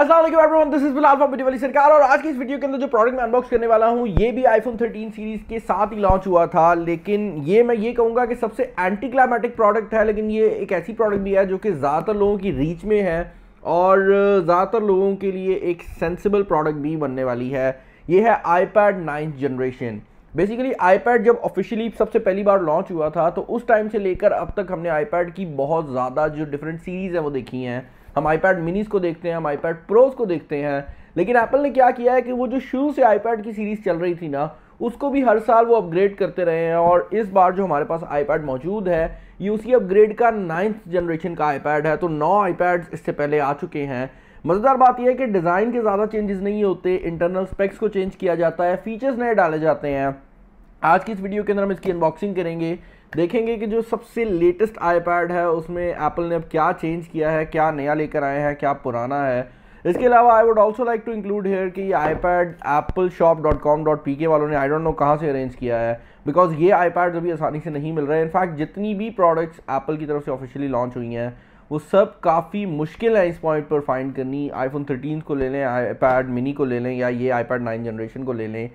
Aslam everyone this is Bilal फॉर वाली सरकार और आज की इस वीडियो के अंदर जो प्रोडक्ट मैं अनबॉक्स करने वाला हूँ ये भी आईफोन 13 सीरीज़ के साथ ही लॉन्च हुआ था लेकिन ये मैं ये कहूँगा कि सबसे एंटी क्लाइमेटिक प्रोडक्ट है लेकिन ये एक ऐसी प्रोडक्ट भी है जो कि ज़्यादातर लोगों की रीच में है और ज़्यादातर लोगों के लिए एक सेंसिबल प्रोडक्ट भी बनने वाली है ये है iPad generation basically iPad जब ऑफिशियली सबसे पहली बार लॉन्च हुआ था तो उस टाइम से लेकर अब तक हमने आईपैड की बहुत ज़्यादा जो डिफरेंट सीरीज़ हैं वो देखी हैं हम आईपैड मिनीस को देखते हैं हम आईपैड प्रोज को देखते हैं लेकिन एप्पल ने क्या किया है कि वो जो शुरू से आईपैड की सीरीज़ चल रही थी ना उसको भी हर साल वो अपग्रेड करते रहे हैं और इस बार जो हमारे पास आईपैड मौजूद है ये उसी अपग्रेड का नाइन्थ जनरेशन का आईपैड है तो नौ आईपैड्स इससे पहले आ चुके हैं मज़ेदार बात यह है कि डिज़ाइन के ज़्यादा चेंजेस नहीं होते इंटरनल स्पेक्स को चेंज किया जाता है फीचर्स नए डाले जाते हैं आज की इस वीडियो के अंदर हम इसकी अनबॉक्सिंग करेंगे देखेंगे कि जो सबसे लेटेस्ट आईपैड है उसमें एप्पल ने अब क्या चेंज किया है क्या नया लेकर आए हैं क्या पुराना है इसके अलावा I would also like to include here कि ये iPad Apple shop dot com dot P K वालों ने आई डोंट नो कहाँ से अरेंज किया है बिकॉज ये आई पैड अभी आसानी से नहीं मिल रहे हैं इनफैक्ट जितनी भी प्रोडक्ट्स एप्पल की तरफ से ऑफिशियली लॉन्च हुई हैं वो सब काफ़ी मुश्किल है इस पॉइंट पर फाइंड करनी आईफोन 13 को ले लें आईपैड मिनी को ले लें या ये आईपैड 9 जनरेशन को ले लें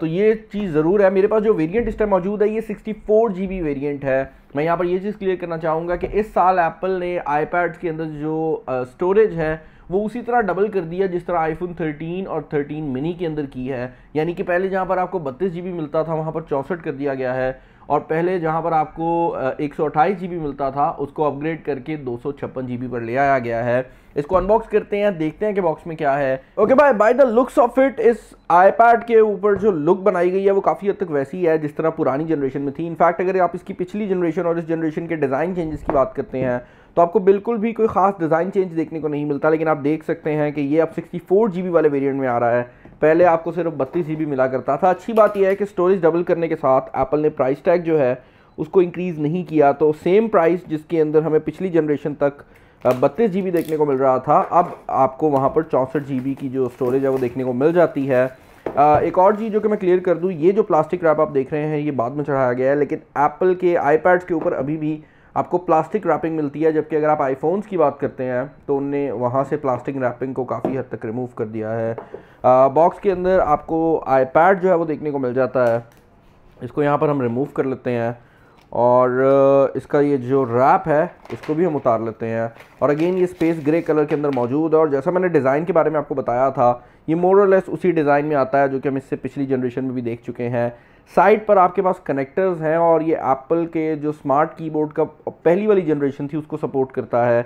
तो ये चीज़ ज़रूर है मेरे पास जो वेरिएंट इस टाइम मौजूद है ये sixty four G B variant है मैं यहाँ पर ये चीज़ क्लियर करना चाहूँगा कि इस साल एप्पल ने आईपैड्स के अंदर जो स्टोरेज है वो उसी तरह डबल कर दिया जिस तरह आईफोन 13 और 13 मिनी के अंदर की है यानी कि पहले जहाँ पर आपको बत्तीस जी मिलता था वहाँ पर चौंसठ कर दिया गया है और पहले जहां पर आपको एक सौ मिलता था उसको अपग्रेड करके दो सौ पर ले आया गया है इसको अनबॉक्स करते हैं देखते हैं कि बॉक्स में क्या है ओके भाई by the looks of it इस आईपैड के ऊपर जो लुक बनाई गई है वो काफ़ी हद तक वैसी है जिस तरह पुरानी जनरेशन में थी इनफैक्ट अगर आप इसकी पिछली जनरेशन और इस जनरेशन के डिज़ाइन चेंजेस की बात करते हैं तो आपको बिल्कुल भी कोई खास डिज़ाइन चेंज देखने को नहीं मिलता लेकिन आप देख सकते हैं कि ये अब सिक्सटी फोर वाले वेरियंट में आ रहा है पहले आपको सिर्फ बत्तीस जी मिला करता था अच्छी बात यह है कि स्टोरेज डबल करने के साथ एप्पल ने प्राइस टैग जो है उसको इंक्रीज़ नहीं किया तो सेम प्राइस जिसके अंदर हमें पिछली जनरेशन तक बत्तीस जी देखने को मिल रहा था अब आपको वहाँ पर चौंसठ जी की जो स्टोरेज है वो देखने को मिल जाती है एक और चीज़ जो कि मैं क्लियर कर दूँ ये जो प्लास्टिक रैप आप देख रहे हैं ये बाद में चढ़ाया गया है लेकिन एप्पल के आई के ऊपर अभी भी आपको प्लास्टिक रैपिंग मिलती है जबकि अगर आप आईफोन्स की बात करते हैं तो उनने वहाँ से प्लास्टिक रैपिंग को काफ़ी हद तक रिमूव कर दिया है बॉक्स के अंदर आपको आईपैड जो है वो देखने को मिल जाता है इसको यहाँ पर हम रिमूव कर लेते हैं और इसका ये जो रैप है इसको भी हम उतार लेते हैं और अगेन ये स्पेस ग्रे कलर के अंदर मौजूद है और जैसा मैंने डिज़ाइन के बारे में आपको बताया था ये मोर लेस उसी डिज़ाइन में आता है जो कि हम इससे पिछली जनरेशन में भी देख चुके हैं साइड पर आपके पास कनेक्टर्स हैं और ये एप्पल के जो स्मार्ट कीबोर्ड का पहली वाली जनरेशन थी उसको सपोर्ट करता है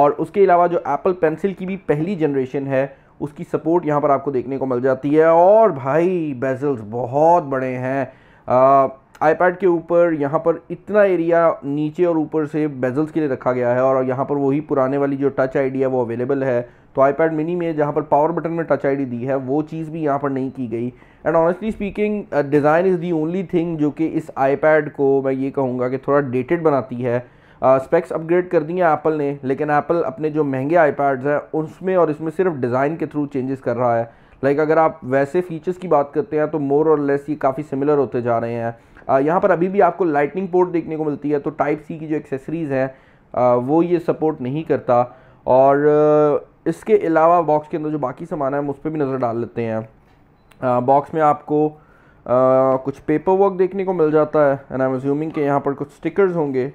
और उसके अलावा जो एप्पल पेंसिल की भी पहली जनरेशन है उसकी सपोर्ट यहाँ पर आपको देखने को मिल जाती है और भाई बेजल्स बहुत बड़े हैं आईपैड के ऊपर यहाँ पर इतना एरिया नीचे और ऊपर से बेजल्स के लिए रखा गया है और यहाँ पर वही पुराने वाली जो टच आईडी है वो अवेलेबल है तो आईपैड मिनी में जहाँ पर पावर बटन में टच आईडी दी है वो चीज़ भी यहाँ पर नहीं की गई and honestly speaking design is the only thing जो कि इस आईपैड को मैं ये कहूँगा कि थोड़ा डेटेड बनाती है स्पेक्स uh, अपग्रेड कर दिए एप्पल ने लेकिन एप्पल अपने जो महंगे आईपैड्स हैं उसमें और इसमें सिर्फ डिज़ाइन के थ्रू चेंजेस कर रहा है लाइक like, अगर आप वैसे फीचर्स की बात करते हैं तो मोर और लेस ये काफ़ी सिमिलर होते जा रहे हैं uh, यहाँ पर अभी भी आपको लाइटनिंग पोर्ट देखने को मिलती है तो टाइप सी की जो एक्सेसरीज़ हैं uh, वो ये सपोर्ट नहीं करता और uh, इसके अलावा बॉक्स के अंदर जो बाकी सामान है हम उस पर भी नज़र डाल लेते हैं बॉक्स में आपको आ, कुछ पेपर वर्क देखने को मिल जाता है एंड आई एम ज्यूमिंग कि यहाँ पर कुछ स्टिकर्स होंगे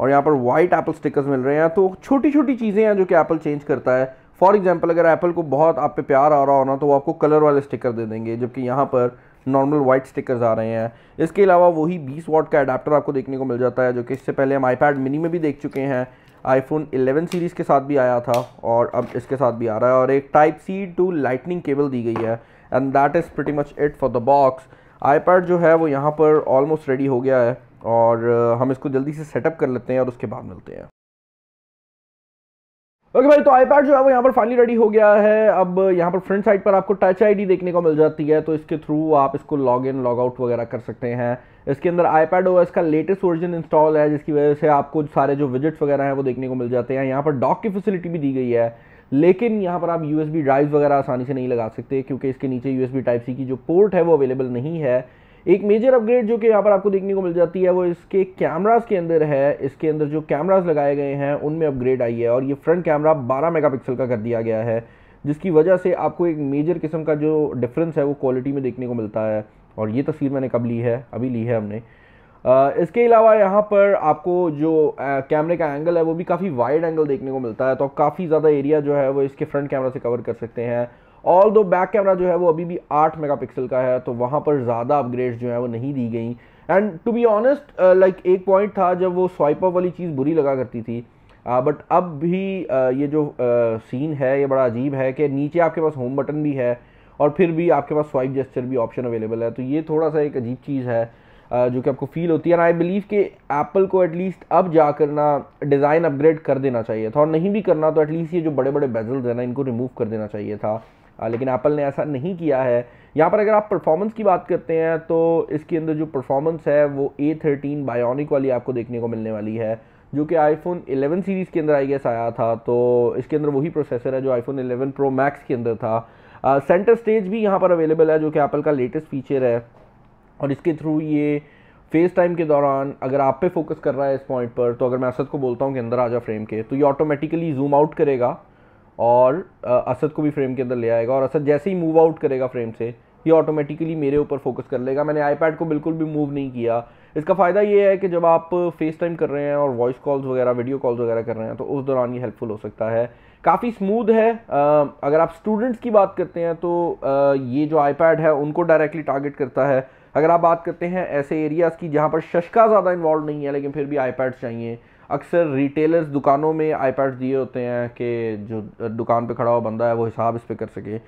और यहाँ पर वाइट एप्पल स्टिकर्स मिल रहे हैं तो छोटी छोटी चीज़ें हैं जो कि एप्पल चेंज करता है फॉर एग्जाम्पल अगर एप्पल को बहुत आप पे प्यार आ रहा होना तो वो आपको कलर वाले स्टिकर दे देंगे जबकि यहाँ पर नॉर्मल वाइट स्टिकर्स आ रहे हैं इसके अलावा वही 20 वॉट का अडाप्टर आपको देखने को मिल जाता है जो कि इससे पहले हम आईपैड मिनी में भी देख चुके हैं आईफोन 11 सीरीज़ के साथ भी आया था और अब इसके साथ भी आ रहा है और एक type C to lightning cable दी गई है and that is pretty much it for the box iPad जो है वो यहाँ पर ऑलमोस्ट रेडी हो गया है और uh, हम इसको जल्दी से सेटअप कर लेते हैं और उसके बाद मिलते हैं ओके okay भाई तो आईपैड जो है वो यहाँ पर फाइनली रेडी हो गया है अब यहाँ पर फ्रंट साइड पर आपको टच आईडी देखने को मिल जाती है तो इसके थ्रू आप इसको लॉग इन लॉग आउट वगैरह कर सकते हैं इसके अंदर आईपैड ओ का लेटेस्ट वर्जन इंस्टॉल है जिसकी वजह से आपको सारे जो विजिट्स वगैरह हैं वो देखने को मिल जाते हैं यहाँ पर डॉक की फैसिलिटी भी दी गई है लेकिन यहाँ पर आप यू एस ड्राइव वगैरह आसानी से नहीं लगा सकते क्योंकि इसके नीचे यू एस टाइप सी की जो पोर्ट है वो अवेलेबल नहीं है एक मेजर अपग्रेड जो कि यहाँ पर आपको देखने को मिल जाती है वो इसके कैमरास के अंदर है इसके अंदर जो कैमरास लगाए गए हैं उनमें अपग्रेड आई है और ये फ्रंट कैमरा 12 मेगापिक्सल का कर दिया गया है जिसकी वजह से आपको एक मेजर किस्म का जो डिफरेंस है वो क्वालिटी में देखने को मिलता है और ये तस्वीर मैंने कब ली है अभी ली है हमने आ, इसके अलावा यहाँ पर आपको जो आ, कैमरे का एंगल है वो भी काफ़ी वाइड एंगल देखने को मिलता है तो आप काफ़ी ज़्यादा एरिया जो है वो इसके फ्रंट कैमरा से कवर कर सकते हैं ऑल दो बैक कैमरा जो है वो अभी भी 8 मेगापिक्सल का है तो वहाँ पर ज़्यादा अपग्रेड जो है वो नहीं दी गई and to be honest like एक पॉइंट था जब वो स्वाइप अप वाली चीज़ बुरी लगा करती थी बट uh, अब भी uh, ये जो सीन uh, है ये बड़ा अजीब है कि नीचे आपके पास होम बटन भी है और फिर भी आपके पास स्वाइप जेस्चर भी ऑप्शन अवेलेबल है तो ये थोड़ा सा एक अजीब चीज़ है जो कि आपको फील होती है एंड आई बिलीव कि एप्पल को एटलीस्ट अब जा करना डिज़ाइन अपग्रेड कर देना चाहिए था और नहीं भी करना तो एटलीस्ट ये जो बड़े बड़े बेजल्स हैं ना इनको रिमूव कर देना चाहिए था लेकिन एप्पल ने ऐसा नहीं किया है यहाँ पर अगर आप परफॉर्मेंस की बात करते हैं तो इसके अंदर जो परफॉर्मेंस है वो ए थर्टीन बायोनिक वाली आपको देखने को मिलने वाली है जो कि आईफोन 11 सीरीज़ के अंदर आई गेस आया था तो इसके अंदर वही प्रोसेसर है जो आईफोन 11 प्रो मैक्स के अंदर था सेंटर स्टेज भी यहाँ पर अवेलेबल है जो कि एप्पल का लेटेस्ट फीचर है और इसके थ्रू ये फेस टाइम के दौरान अगर आप पे फोकस कर रहा है इस पॉइंट पर तो अगर मैं असद को बोलता हूँ कि अंदर आ जा फ्रेम के तो ये ऑटोमेटिकली जूम आउट करेगा और असद को भी फ्रेम के अंदर ले आएगा और असद जैसे ही मूव आउट करेगा फ्रेम से ये ऑटोमेटिकली मेरे ऊपर फोकस कर लेगा मैंने आईपैड को बिल्कुल भी मूव नहीं किया इसका फ़ायदा ये है कि जब आप फेस टाइम कर रहे हैं और वॉइस कॉल्स वगैरह वीडियो कॉल्स वगैरह कर रहे हैं तो उस दौरान ये हेल्पफुल हो सकता है काफ़ी स्मूद है अगर आप स्टूडेंट्स की बात करते हैं तो ये जो आईपैड है उनको डायरेक्टली टारगेट करता है अगर आप बात करते हैं ऐसे एरियाज़ की जहाँ पर शशका ज़्यादा इन्वॉल्व नहीं है लेकिन फिर भी आईपैड्स चाहिए अक्सर रिटेलर्स दुकानों में आईपैड्स दिए होते हैं कि जो दुकान पे खड़ा हुआ बंदा है वो हिसाब इस पर कर सके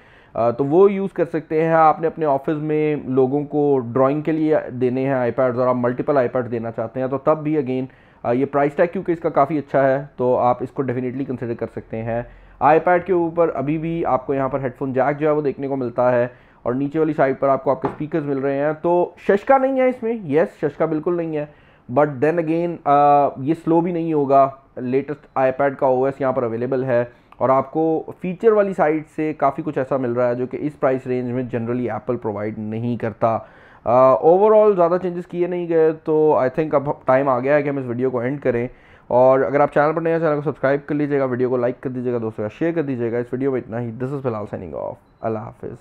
तो वो यूज़ कर सकते हैं आपने अपने ऑफिस में लोगों को ड्राइंग के लिए देने हैं आईपैड्स और आप मल्टीपल आईपैड्स देना चाहते हैं तो तब भी अगेन ये प्राइस टैग क्योंकि इसका काफ़ी अच्छा है तो आप इसको डेफिनेटली कंसिडर कर सकते हैं आईपैड के ऊपर अभी भी आपको यहाँ पर हेडफोन जैक जो है वो देखने को मिलता है और नीचे वाली साइड पर आपको आपके स्पीकर्स मिल रहे हैं तो शशका नहीं है इसमें येस शशका बिल्कुल नहीं है बट देन अगेन ये स्लो भी नहीं होगा लेटेस्ट आईपैड का ओएस यहाँ पर अवेलेबल है और आपको फीचर वाली साइड से काफ़ी कुछ ऐसा मिल रहा है जो कि इस प्राइस रेंज में जनरली एप्पल प्रोवाइड नहीं करता ओवरऑल uh, ज़्यादा चेंजेस किए नहीं गए तो आई थिंक अब टाइम आ गया है कि हम इस वीडियो को एंड करें और अगर आप चैनल पर नए हैं चैनल को सब्सक्राइब कर लीजिएगा वीडियो को लाइक कर दीजिएगा दोस्तों का शेयर कर दीजिएगा इस वीडियो में इतना ही दिस इज़ फिलहाल साइनिंग ऑफ अल्लाह हाफिज़